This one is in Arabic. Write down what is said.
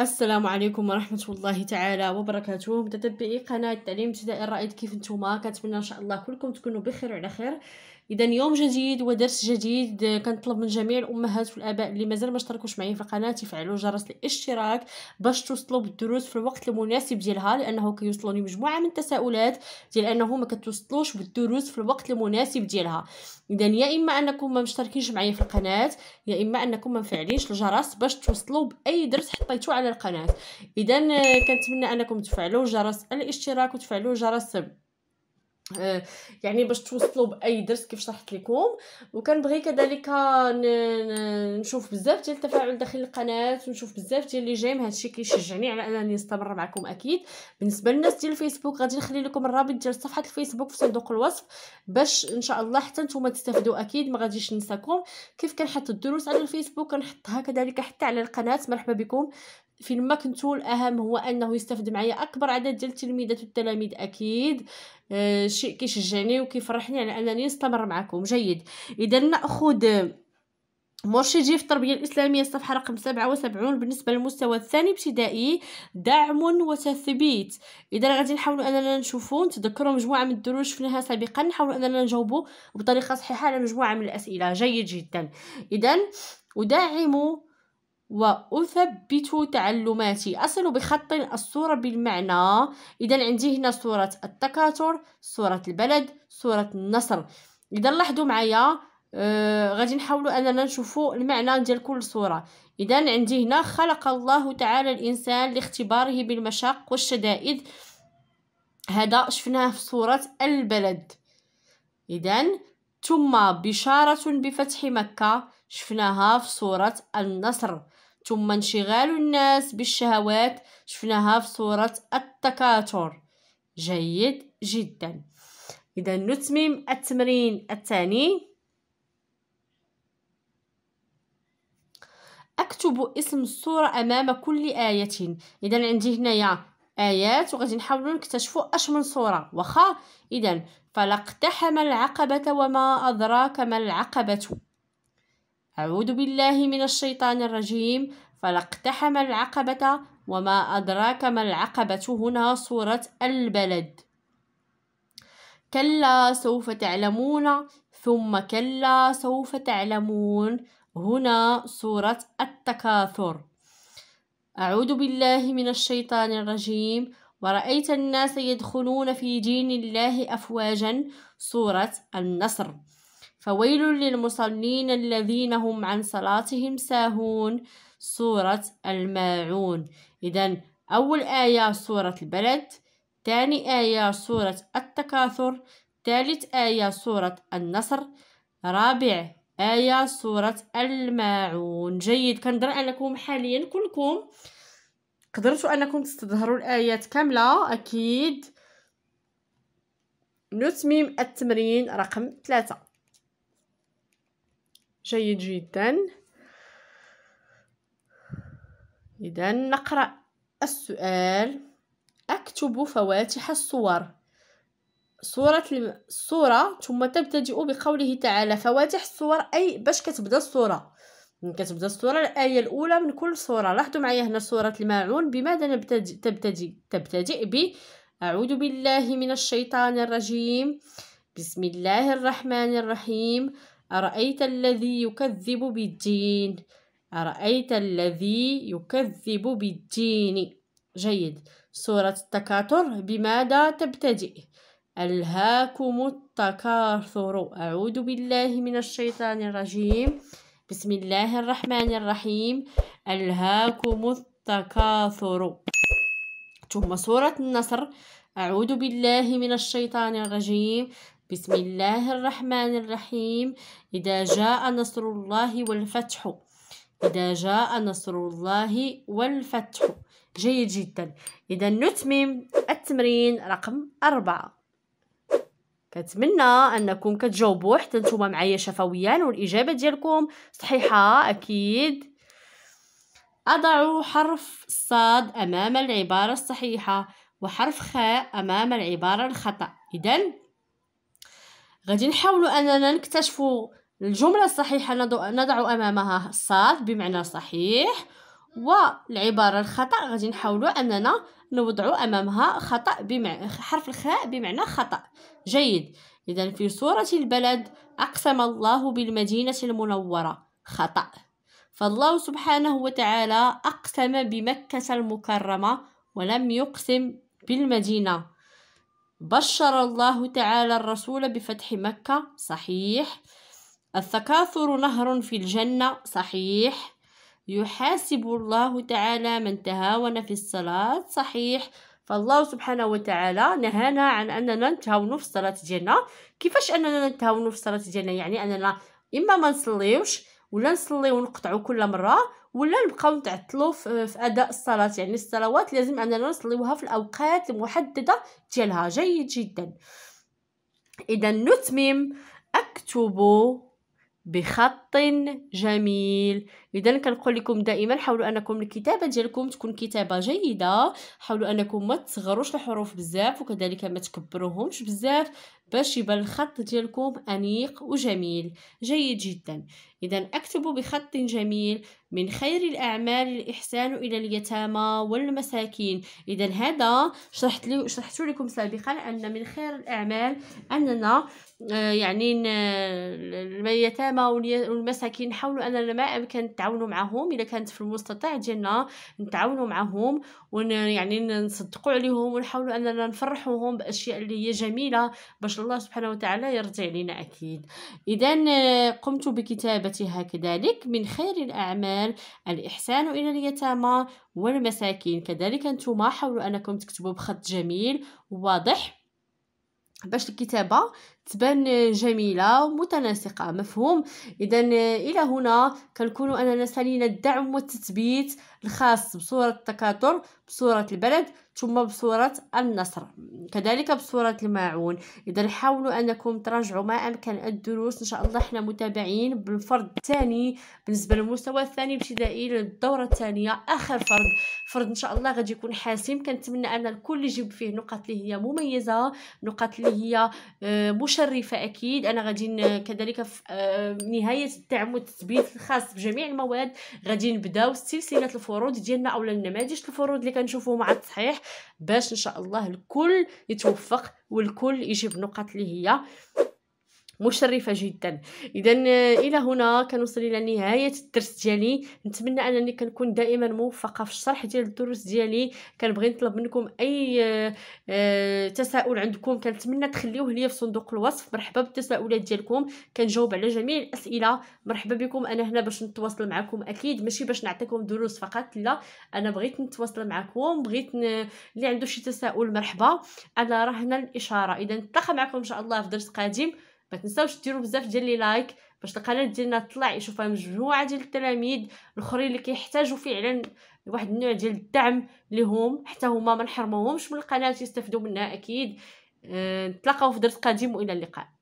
السلام عليكم ورحمة الله تعالى وبركاته متتبعي قناة تعليم ابتدائي الرائد كيف نتوما كنتمنى ان شاء الله كلكم تكونوا بخير وعلى خير اذا يوم جديد ودرس جديد آه، كنطلب من جميع الامهات والاباء اللي مازال ما اشتركوش معايا في القناه يفعلوا جرس الاشتراك باش توصلوا بالدروس في الوقت المناسب ديالها لانه كيوصلوني مجموعه من التساؤلات ديال انه ما كتوصلوش بالدروس في الوقت المناسب ديالها اذا يا اما انكم ما مشتركينش معايا في القناه يا اما انكم ما مفعلينش الجرس باش توصلوا باي درس حطيتو على القناه اذا آه، كنتمنى انكم تفعلوا جرس الاشتراك وتفعلوا جرس آه، يعني باش توصلوا باي درس كيف شرحت لكم وكنبغي كذلك نشوف بزاف ديال التفاعل داخل القناه ونشوف بزاف ديال اللي هذا هادشي كيشجعني على انني نستمر معكم اكيد بالنسبه للناس ديال الفيسبوك غادي نخلي لكم الرابط ديال صفحه الفيسبوك في صندوق الوصف باش ان شاء الله حتى نتوما تستافدوا اكيد ما غاديش ننساكم كيف كنحط الدروس على الفيسبوك كنحطها كذلك حتى على القناه مرحبا بكم في المكنتول اهم هو انه يستفد معايا اكبر عدد ديال التلميذات والتلاميذ اكيد آه، شيء كيشجعني وكيفرحني على انني نستمر معكم جيد اذا ناخذ مرشد في التربيه الاسلاميه الصفحه رقم 77 بالنسبه للمستوى الثاني ابتدائي دعم وتثبيت اذا غادي نحاولوا اننا نشوفوا نتذكروا مجموعه من الدروس شفناها سابقا نحاولوا اننا نجاوبوا بطريقه صحيحه على مجموعه من الاسئله جيد جدا اذا وداعموا وأثبت تعلماتي أصل بخط الصورة بالمعنى إذا عندي هنا صورة التكاثر صورة البلد صورة النصر إذا لاحظوا معايا آه غادي نحاولوا أننا نشوفوا المعنى ديال كل صورة إذا عندي هنا خلق الله تعالى الإنسان لاختباره بالمشاق والشدائد هذا شفناه في صورة البلد إذا ثم بشارة بفتح مكة شفناها في صورة النصر ثم انشغال الناس بالشهوات شفناها في صورة التكاثر جيد جدا إذا نتمم التمرين الثاني أكتب اسم الصورة أمام كل آية إذا عندي هنايا آيات وغادي نحاول نكتشف أش من صورة واخا إذا فلاقتحم العقبة وما أدراك ما العقبة أعوذ بالله من الشيطان الرجيم فلاقتحم العقبة وما أدراك ما العقبة هنا صورة البلد كلا سوف تعلمون ثم كلا سوف تعلمون هنا صورة التكاثر أعوذ بالله من الشيطان الرجيم ورأيت الناس يدخلون في دين الله أفواجا صورة النصر فويل للمصلين الذين هم عن صلاتهم ساهون سورة الماعون إذا أول آية سورة البلد ثاني آية سورة التكاثر ثالث آية سورة النصر رابع آية سورة الماعون جيد كنظن أنكم حاليا كلكم قدرتوا أنكم تستظهروا الآيات كاملة أكيد نتميم التمرين رقم ثلاثة جيد جدا إذا نقرأ السؤال أكتب فواتح الصور صورة الصورة ثم تبتدئ بقوله تعالى فواتح الصور أي باش كتبدا الصورة من كتبدا الصورة الآية الأولى من كل صورة لاحظوا معايا هنا صورة الماعون بماذا نبتدئ تبتدئ تبتدئ ب أعوذ بالله من الشيطان الرجيم بسم الله الرحمن الرحيم أرأيت الذي يكذب بالدين أرأيت الذي يكذب بالدين جيد سورة التكاثر بماذا تبتدئ ألهاكم التكاثر أعوذ بالله من الشيطان الرجيم بسم الله الرحمن الرحيم ألهاكم التكاثر ثم سورة النصر أعوذ بالله من الشيطان الرجيم بسم الله الرحمن الرحيم إذا جاء نصر الله والفتح إذا جاء نصر الله والفتح جيد جدا إذا نتمم التمرين رقم أربعة كنتمنى انكم كتجاوبوا حتى نتوما معايا شفويا والاجابه ديالكم صحيحه اكيد اضع حرف صاد امام العباره الصحيحه وحرف خاء امام العباره الخطا اذا غادي نحاولوا اننا نكتشفوا الجمله الصحيحه نضع امامها صاد بمعنى صحيح والعباره الخطا غادي نحاولوا اننا نوضعوا امامها خطا بمعنى حرف الخاء بمعنى خطا جيد اذا في سوره البلد اقسم الله بالمدينه المنوره خطا فالله سبحانه وتعالى اقسم بمكه المكرمه ولم يقسم بالمدينه بشر الله تعالى الرسول بفتح مكة صحيح التكاثر نهر في الجنة صحيح يحاسب الله تعالى من تهاون في الصلاة صحيح فالله سبحانه وتعالى نهانا عن أننا نتهاون في الصلاة ديالنا كيفاش أننا نتهاون في الصلاة ديالنا يعني أننا إما ما نصليوش ولا نصلي ونقطعو كل مرة ولا نبقاو نتعطلوا في, اداء الصلاه يعني الصلوات لازم اننا نصليوها في الاوقات المحدده ديالها جيد جدا اذا نتمم اكتب بخط جميل اذا كنقول لكم دائما حاولوا انكم الكتابه ديالكم تكون كتابه جيده حاولوا انكم ما تصغروش الحروف بزاف وكذلك ما تكبروهمش بزاف باش يبان الخط ديالكم انيق وجميل جيد جدا اذا اكتبوا بخط جميل من خير الاعمال الاحسان الى اليتامى والمساكين اذا هذا شرحت لي شرحت لكم سابقا ان من خير الاعمال اننا آه، يعني اليتامى والمساكين حاولوا اننا ما امكن نتعاونوا معهم الا كانت في المستطاع ديالنا نتعاونوا معهم ون يعني نصدقوا عليهم ونحاولوا اننا نفرحوهم باشياء اللي هي جميله باش الله سبحانه وتعالى يرجع علينا اكيد اذا قمت بكتابتها كذلك من خير الاعمال الاحسان الى اليتامى والمساكين كذلك انتم حاولوا انكم تكتبوا بخط جميل وواضح باش الكتابه تبان جميله ومتناسقه مفهوم اذا الى هنا كنكون اننا سالينا الدعم والتثبيت الخاص بصوره التكاثر بصوره البلد ثم بصوره النصر كذلك بصوره الماعون اذا حاولوا انكم تراجعوا ما امكن الدروس ان شاء الله احنا متابعين بالفرد الثاني بالنسبه للمستوى الثاني ابتدائي للدوره الثانيه اخر فرد فرد ان شاء الله غادي يكون حاسم كنتمنى ان الكل يجيب فيه نقط اللي هي مميزه نقط اللي هي آه، مش مشرفه اكيد انا غادي كذلك في آه، نهايه الدعم والتثبيت الخاص بجميع المواد غادي نبداو سلسله الفروض ديالنا اولا النماذج الفروض اللي كنشوفو مع التصحيح باش ان شاء الله الكل يتوفق والكل يجيب النقط اللي هي مشرفه جدا اذا الى هنا كنوصل الى نهايه الدرس ديالي نتمنى انني كنكون دائما موفقه في الشرح ديال الدروس ديالي كنبغي نطلب منكم اي آه، تساؤل عندكم كنتمنى تخليوه ليا في صندوق الوصف مرحبا بالتساؤلات ديالكم كنجاوب على جميع الاسئله مرحبا بكم انا هنا باش نتواصل معكم اكيد ماشي باش نعطيكم دروس فقط لا انا بغيت نتواصل معكم بغيت ن... اللي عنده شي تساؤل مرحبا انا راه هنا الاشاره اذا نتلاقى معكم ان شاء الله في درس قادم ما تنساوش ديروا بزاف ديال لي لايك باش القناه ديالنا تطلع يشوفها مجموعه ديال التلاميذ الاخرين اللي كيحتاجوا فعلا واحد النوع ديال الدعم لهم حتى هما ما نحرموهمش من القناه يستفدوا منها اكيد آه، نتلاقاو في درس قادم والى اللقاء